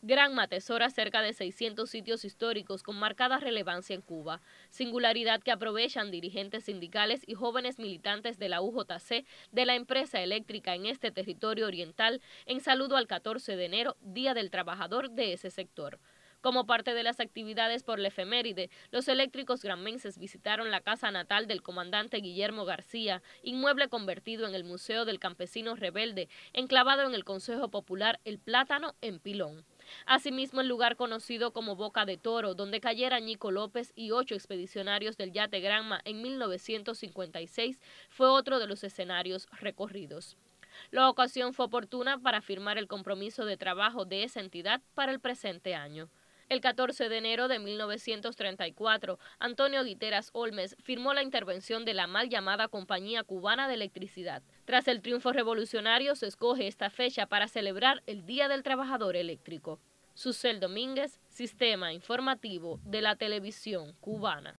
Granma atesora cerca de 600 sitios históricos con marcada relevancia en Cuba, singularidad que aprovechan dirigentes sindicales y jóvenes militantes de la UJC de la empresa eléctrica en este territorio oriental en saludo al 14 de enero, Día del Trabajador de ese sector. Como parte de las actividades por la efeméride, los eléctricos granmenses visitaron la casa natal del comandante Guillermo García, inmueble convertido en el Museo del Campesino Rebelde, enclavado en el Consejo Popular El Plátano en Pilón. Asimismo, el lugar conocido como Boca de Toro, donde cayera Nico López y ocho expedicionarios del yate Granma en 1956, fue otro de los escenarios recorridos. La ocasión fue oportuna para firmar el compromiso de trabajo de esa entidad para el presente año. El 14 de enero de 1934, Antonio Guiteras Olmes firmó la intervención de la mal llamada Compañía Cubana de Electricidad. Tras el triunfo revolucionario, se escoge esta fecha para celebrar el Día del Trabajador Eléctrico. Susel Domínguez, Sistema Informativo de la Televisión Cubana.